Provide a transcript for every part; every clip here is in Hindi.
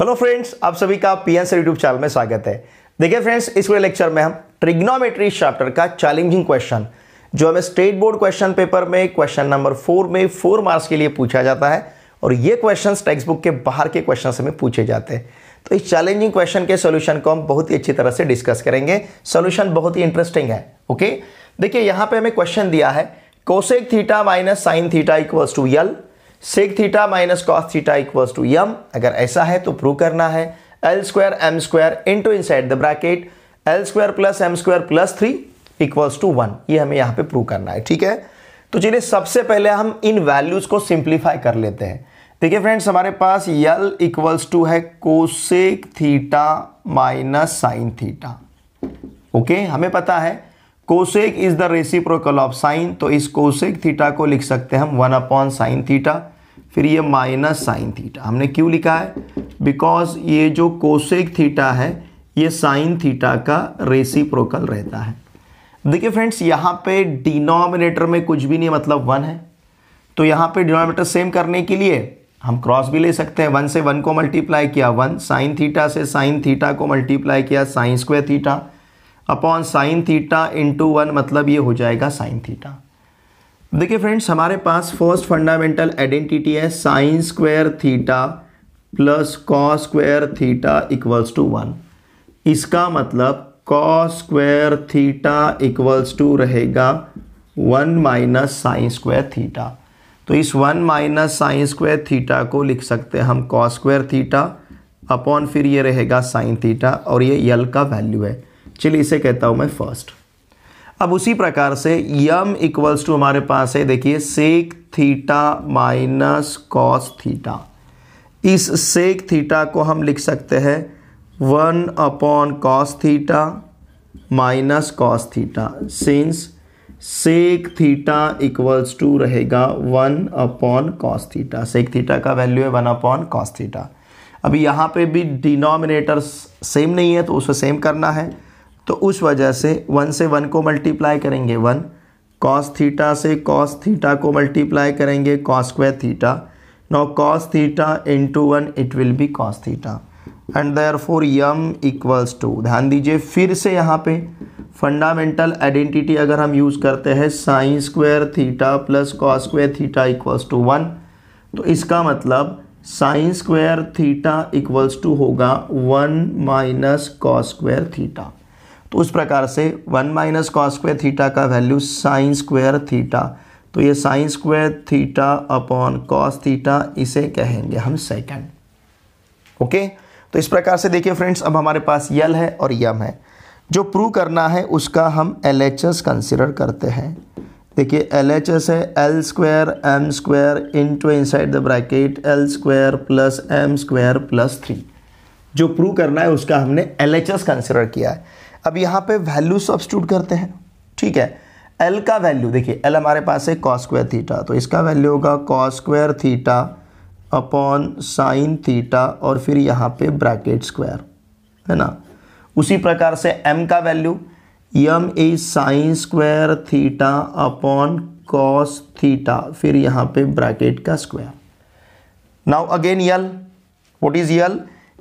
हेलो फ्रेंड्स आप सभी का पी एन यूट्यूब चैनल में स्वागत है देखिए फ्रेंड्स इस वे लेक्चर में हम ट्रिग्नोमेट्री चैप्टर का चैलेंजिंग क्वेश्चन जो हमें स्टेट बोर्ड क्वेश्चन पेपर में क्वेश्चन नंबर फोर में फोर मार्क्स के लिए पूछा जाता है और ये क्वेश्चन टेक्स्ट बुक के बाहर के क्वेश्चन हमें पूछे जाते हैं तो इस चैलेंजिंग क्वेश्चन के सोल्यूशन को हम बहुत ही अच्छी तरह से डिस्कस करेंगे सोल्यूशन बहुत ही इंटरेस्टिंग है ओके देखिए यहाँ पर हमें क्वेश्चन दिया है cosec theta minus sine theta equals to L sec theta minus cos theta equals to M अगर ऐसा है तो प्रूव करना है L square M square into inside the bracket L square plus M square plus three equals to one ये हमें यहाँ पे प्रूव करना है ठीक है तो चलिए सबसे पहले हम इन वैल्यूज़ को सिंप्लीफाई कर लेते हैं देखिए फ्रेंड्स हमारे पास यल इक्वल्स टू है cosec theta minus sine theta okay हमें पता है cosec is the reciprocal of sine तो इस कोसेक थीटा को लिख सकते हैं हम वन अपॉन साइन थीटा फिर ये माइनस साइन थीटा हमने क्यों लिखा है बिकॉज ये जो कोसेक थीटा है ये साइन थीटा का रेसी रहता है देखिए फ्रेंड्स यहाँ पे डिनोमिनेटर में कुछ भी नहीं मतलब वन है तो यहाँ पे डिनोमिनेटर सेम करने के लिए हम क्रॉस भी ले सकते हैं वन से वन को मल्टीप्लाई किया वन साइन थीटा से साइन थीटा को मल्टीप्लाई किया sine square theta upon sine theta into one मतलब ये हो जाएगा साइन थीटा देखिए फ्रेंड्स हमारे पास फर्स्ट फंडामेंटल आइडेंटिटी है sine square theta plus cos square theta equals to one इसका मतलब cos square theta equals to रहेगा one minus sine square theta तो इस one minus sine square theta को लिख सकते हैं हम कॉस स्क्वेयर थीटा अपॉन फिर ये रहेगा साइन थीटा और ये यल का वैल्यू है चलिए इसे कहता हूँ मैं फर्स्ट अब उसी प्रकार से यम इक्वल्स टू हमारे पास है देखिए sec theta minus cos theta इस सेक थीटा को हम लिख सकते हैं one upon cos theta minus cos theta since sec theta equals to रहेगा one upon cos theta sec theta का वैल्यू है वन अपॉन कॉस थीटा अभी यहाँ पे भी डिनोमिनेटर सेम नहीं है तो उसे सेम करना है तो उस वजह से वन से वन को मल्टीप्लाई करेंगे वन कॉस थीटा से कॉस थीटा को मल्टीप्लाई करेंगे cos square theta now cos theta into one it will be cos theta and therefore M equals to ध्यान दीजिए फिर से यहाँ पे फंडामेंटल आइडेंटिटी अगर हम यूज़ करते हैं sine square theta plus cos square theta equals to one तो इसका मतलब sine square theta equals to होगा one minus cos square theta तो उस प्रकार से one minus cos square theta का वैल्यू साइन स्क्वायर थीटा तो ये sine square theta upon cos theta इसे कहेंगे हम सेकंड ओके तो इस प्रकार से देखिए फ्रेंड्स अब हमारे पास यल है और यम है जो प्रूव करना है उसका हम एल एच एस कंसिडर करते हैं देखिए एल एच एस है L square M square into inside the bracket L square plus M square plus three जो प्रूव करना है उसका हमने एल एच एस कंसिडर किया है अब यहाँ पे वैल्यू सब्सट्यूट करते हैं ठीक है एल का वैल्यू देखिए एल हमारे पास है कॉस स्क्वायर थीटा तो इसका वैल्यू होगा cos square theta upon sine theta और फिर यहाँ पे ब्रैकेट स्क्वायर है ना उसी प्रकार से एम का value M a sine square theta upon cos theta फिर यहाँ पे ब्रैकेट का square now again L what is L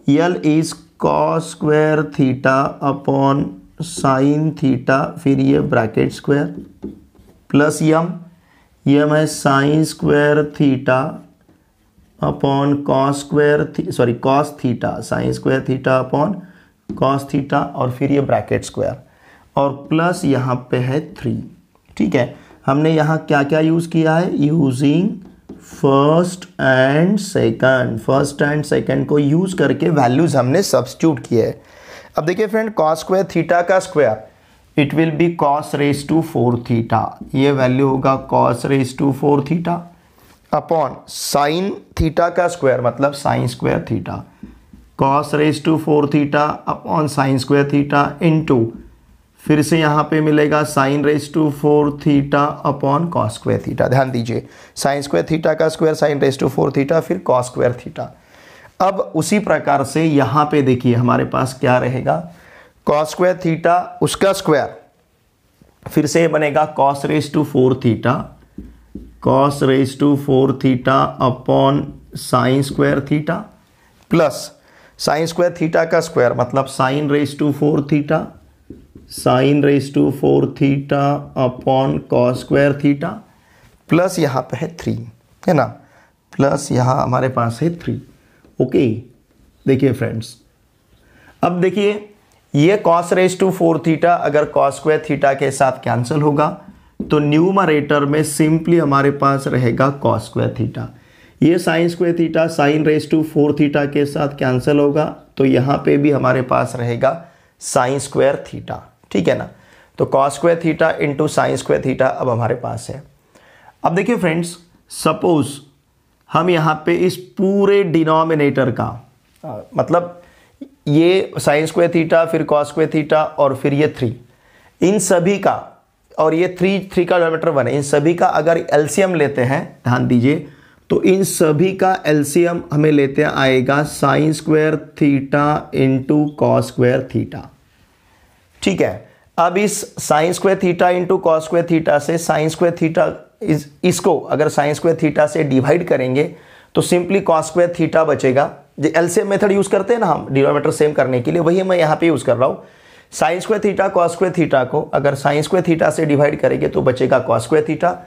L is cos square theta upon sine theta फिर ये bracket square plus M M है sine square theta upon cos square sorry cos theta sine square theta upon cos theta और फिर ये ब्रैकेट स्क्वायर और प्लस यहाँ पे है थ्री ठीक है हमने यहाँ क्या क्या यूज़ किया है using first and second first and second को यूज़ करके वैल्यूज़ हमने सब्सट्यूट किए है अब देखिए फ्रेंड कॉस स्क्वायर थीटा का square it will be cos raise to four theta ये वैल्यू होगा cos raise to four theta upon sine theta का स्क्वायर मतलब sine square theta cos raise to four theta upon sine square theta into फिर से यहाँ पे मिलेगा sine raise to four theta upon cos square theta ध्यान दीजिए साइन स्क्वायर थीटा का square sine raise to four theta फिर कॉस स्क्वायर थीटा अब उसी प्रकार से यहाँ पे देखिए हमारे पास क्या रहेगा कॉस स्क्वायर थीटा उसका स्क्वायर फिर से बनेगा cos raise to four theta cos raise to four theta upon sine square theta plus sine square theta का स्क्वायर मतलब sine raise to four theta sine raise to four theta upon cos square theta plus यहाँ पे है थ्री है ना प्लस यहाँ हमारे पास है थ्री ओके देखिए फ्रेंड्स अब देखिए ये cos raise to four theta अगर कॉस स्क्वायर थीटा के साथ कैंसिल होगा तो न्यूमरेटर में सिंपली हमारे पास रहेगा कॉस स्क्वायर थीटा ये sine square theta sine raise to four theta के साथ कैंसिल होगा तो यहाँ पे भी हमारे पास रहेगा साइन स्क्वायर थीटा ठीक है ना तो cos square theta into sine square theta अब हमारे पास है अब देखिए फ्रेंड्स सपोज हम यहाँ पे इस पूरे डिनोमिनेटर का मतलब ये साइंस स्क्वेयर थीटा फिर कॉस स्क्वेयर थीटा और फिर ये थ्री इन सभी का और ये थ्री थ्री का डोमीटर वन है इन सभी का अगर एलसीएम लेते हैं ध्यान दीजिए तो इन सभी का एलसीएम हमें लेते आएगा sine square theta into cos square theta ठीक है अब इस sine square theta into cos square theta से साइंस स्क्वेयर थीटा इस इसको अगर साइंस स्क्वेयर थीटा से डिवाइड करेंगे तो सिंपली कॉस स्क्वेयर थीटा बचेगा जो एल मेथड यूज़ करते हैं ना हम डिनोमीटर सेम करने के लिए वही मैं यहाँ पे यूज़ कर रहा हूँ sine square theta cos square theta को अगर साइंस स्क्वेयर थीटा से डिवाइड करेंगे तो बचेगा कॉस स्क्वेयर थीटा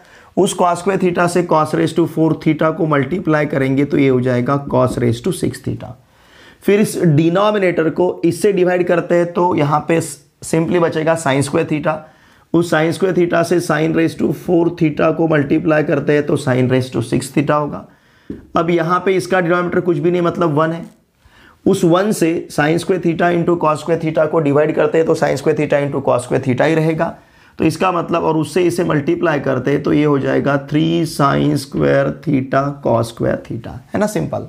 उस कॉस स्क्वेयर थीटा से cos raise to four theta को मल्टीप्लाई करेंगे तो ये हो जाएगा cos raise to six theta फिर इस डिनोमिनेटर को इससे डिवाइड करते हैं तो यहाँ पे सिंपली बचेगा साइंस स्क्वेयर थीटा उस साइंस स्क्वेयर थीटा से sine raise to four theta को मल्टीप्लाई करते हैं तो sine raise to six theta होगा अब यहाँ पे इसका डिनोमीटर कुछ भी नहीं मतलब वन है उस वन से sine square theta into cos square theta को डिवाइड करते हैं तो sine square theta into cos square theta ही रहेगा तो इसका मतलब और उससे इसे मल्टीप्लाई करते हैं तो ये हो जाएगा three sine square theta cos square theta है ना सिंपल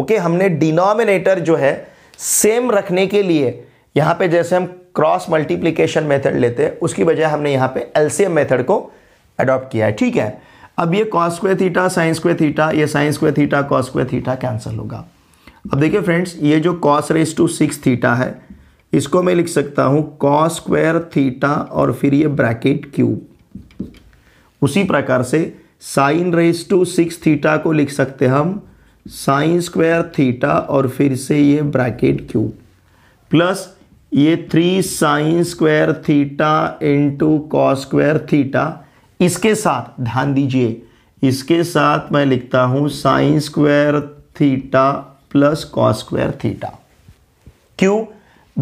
ओके हमने डिनोमिनेटर जो है सेम रखने के लिए यहाँ पे जैसे हम क्रॉस मल्टीप्लीकेशन मेथड लेते हैं उसकी बजाय हमने यहाँ पे एलसीएम मेथड को अडॉप्ट किया है ठीक है अब ये cos square theta sine square theta ये sine square theta cos square theta cancel होगा अब देखिए फ्रेंड्स ये जो cos raise to six theta है इसको मैं लिख सकता हूँ कॉस स्क्वेयर थीटा और फिर ये ब्रैकेट क्यूब उसी प्रकार से sine raise to six theta को लिख सकते हम साइन स्क्वेयर थीटा और फिर से ये ब्रैकेट क्यूब प्लस ये three sine square theta into cos square theta इसके साथ ध्यान दीजिए इसके साथ मैं लिखता हूं sine square theta plus cos square theta क्यों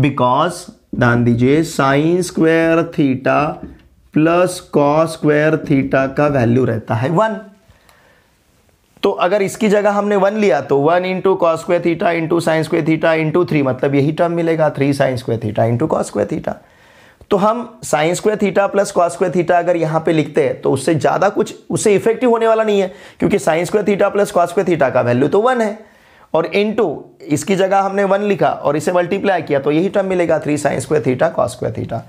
बिकॉज ध्यान दीजिए sine square theta plus cos square theta का वैल्यू रहता है वन तो अगर इसकी जगह हमने वन लिया तो one into cos square theta into sine square theta into three मतलब यही टर्म मिलेगा three sine square theta into cos square theta तो हम sine square theta plus cos square theta अगर यहाँ पे लिखते हैं तो उससे ज़्यादा कुछ उससे इफेक्टिव होने वाला नहीं है क्योंकि sine square theta plus cos square theta का वैल्यू तो वन है और इंटू इसकी जगह हमने वन लिखा और इसे मल्टीप्लाई किया तो यही टर्म मिलेगा three sine square theta cos square theta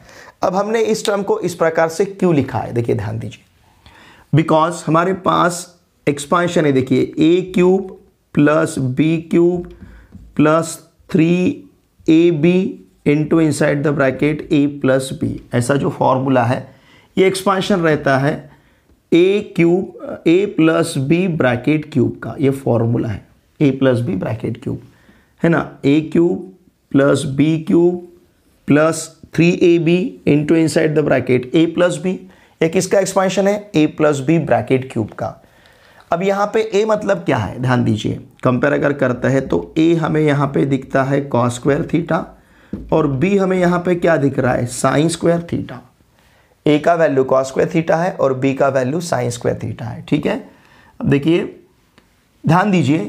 अब हमने इस टर्म को इस प्रकार से क्यों लिखा है देखिए ध्यान दीजिए बिकॉज हमारे पास एक्सपांशन है देखिए A cube plus B cube plus three A B into side the bracket A plus B ऐसा जो फॉर्मूला है ये एक्सपांशन रहता है A cube A plus B bracket cube का ये फॉर्मूला है A plus B bracket cube है ना A cube plus B cube plus three A B into side the bracket A plus B ये किसका एक्सपांशन है A plus B bracket cube का अब यहाँ पे ए मतलब क्या है ध्यान दीजिए कंपेयर अगर करते हैं तो ए हमें यहाँ पे दिखता है कॉस स्क्वायर थीटा और बी हमें यहाँ पे क्या दिख रहा है साइन स्क्वायर थीटा ए का वैल्यू कॉस स्क्वायर थीटा है और बी का वैल्यू साइन स्क्वायर थीटा है ठीक है अब देखिए ध्यान दीजिए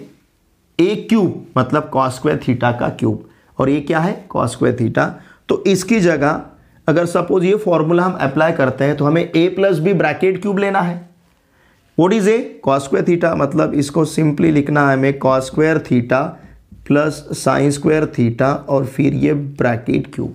ए क्यूब मतलब कॉस स्क्वायर थीटा का क्यूब और ये क्या है कॉस स्क्वायर थीटा तो इसकी जगह अगर सपोज ये फॉर्मूला हम अप्लाई करते हैं तो हमें A plus B bracket cube लेना है what is A cos square theta मतलब इसको सिंपली लिखना है हमें cos square theta plus sine square theta और फिर ये ब्रैकेट क्यूब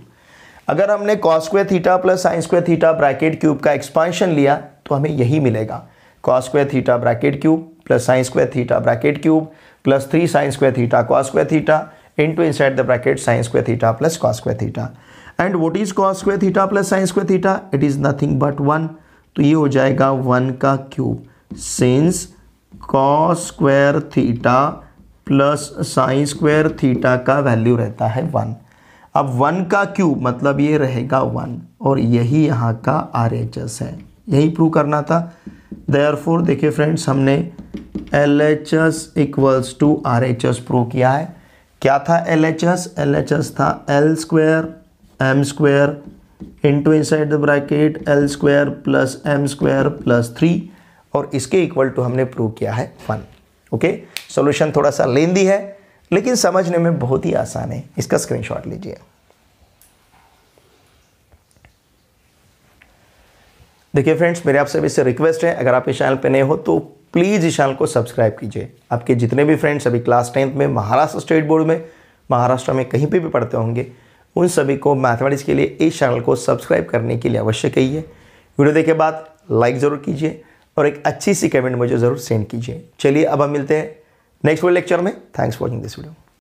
अगर हमने cos square theta plus sine square theta bracket cube का एक्सपांशन लिया तो हमें यही मिलेगा cos square theta bracket cube plus sine square theta bracket cube plus three sine square theta cos square theta into inside the bracket theta theta plus square theta and what is cos theta plus plus sine square theta it is nothing but तो ये हो जाएगा वन का cube since cos square theta plus sine square theta का वैल्यू रहता है वन अब वन का क्यूब मतलब ये रहेगा वन और यही यहाँ का आर एच एस है यही प्रूव करना था देयर फोर देखिए फ्रेंड्स हमने L H S equals to R H S prove किया है क्या था L H S L H S था L square M square inside the bracket L square plus M square plus three और इसके इक्वल टू हमने प्रूव किया है वन ओके सॉल्यूशन थोड़ा सा लेंदी है लेकिन समझने में बहुत ही आसान है इसका स्क्रीनशॉट लीजिए देखिए फ्रेंड्स मेरे आप सभी से रिक्वेस्ट है अगर आप इस चैनल पर नए हो तो प्लीज़ इस चैनल को सब्सक्राइब कीजिए आपके जितने भी फ्रेंड्स अभी क्लास टेंथ में महाराष्ट्र स्टेट बोर्ड में महाराष्ट्र में कहीं पर भी पढ़ते होंगे उन सभी को मैथमेटिक्स के लिए इस चैनल को सब्सक्राइब करने के लिए अवश्य कहिए वीडियो देखे बाद लाइक ज़रूर कीजिए और एक अच्छी सी कमेंट मुझे ज़रूर सेंड कीजिए चलिए अब हम मिलते हैं नेक्स्ट वीडियो लेक्चर में thanks for watching this video